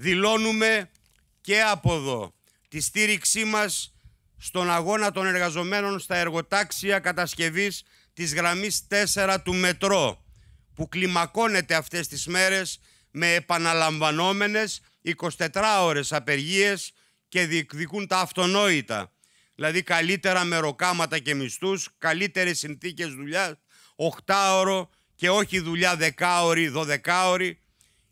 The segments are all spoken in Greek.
δηλώνουμε και από εδώ τη στήριξή μας στον αγώνα των εργαζομένων στα εργοτάξια κατασκευής της γραμμής 4 του μετρό που κλιμακώνεται αυτές τις μέρες με επαναλαμβανόμενες 24 ώρες απεργίες και διεκδικούν τα αυτονόητα. Δηλαδή καλύτερα μεροκάματα και μισθούς, καλύτερες συνθήκες δουλειάς, 8 ώρο και όχι δουλειά 10 ώρη, 12 ώρη.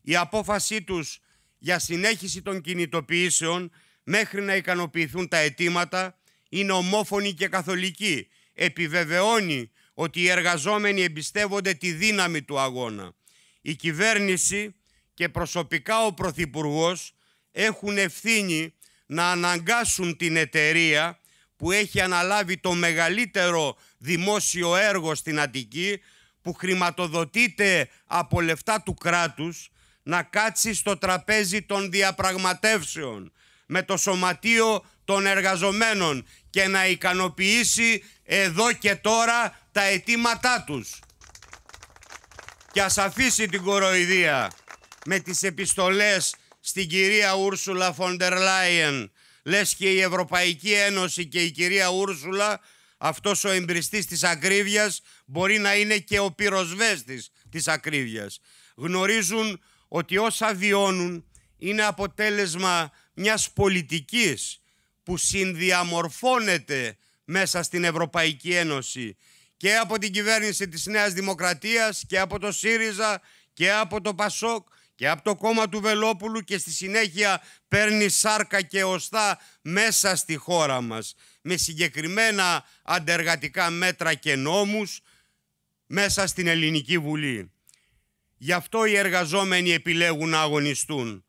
Η απόφασή τους για συνέχιση των κινητοποιήσεων μέχρι να ικανοποιηθούν τα αιτήματα είναι ομόφωνη και καθολική. Επιβεβαιώνει ότι οι εργαζόμενοι εμπιστεύονται τη δύναμη του αγώνα. Η κυβέρνηση και προσωπικά ο Πρωθυπουργός έχουν ευθύνη να αναγκάσουν την εταιρεία που έχει αναλάβει το μεγαλύτερο δημόσιο έργο στην Αττική που χρηματοδοτείται από λεφτά του κράτους να κάτσει στο τραπέζι των διαπραγματεύσεων με το Σωματείο των Εργαζομένων και να ικανοποιήσει εδώ και τώρα τα αιτήματά τους. Και ας αφήσει την κοροϊδία με τις επιστολές στην κυρία Ούρσουλα Φοντερ Λάιεν. Λες και η Ευρωπαϊκή Ένωση και η κυρία Ούρσουλα, αυτός ο εμπριστής της ακρίβειας, μπορεί να είναι και ο πυροσβέστης της ακρίβειας. Γνωρίζουν ότι όσα βιώνουν είναι αποτέλεσμα μιας πολιτικής που συνδιαμορφώνεται μέσα στην Ευρωπαϊκή Ένωση και από την κυβέρνηση της Νέας Δημοκρατίας και από το ΣΥΡΙΖΑ και από το ΠΑΣΟΚ και από το κόμμα του Βελόπουλου και στη συνέχεια παίρνει σάρκα και οστά μέσα στη χώρα μας με συγκεκριμένα αντεργατικά μέτρα και νόμους μέσα στην Ελληνική Βουλή. Γι' αυτό οι εργαζόμενοι επιλέγουν να αγωνιστούν.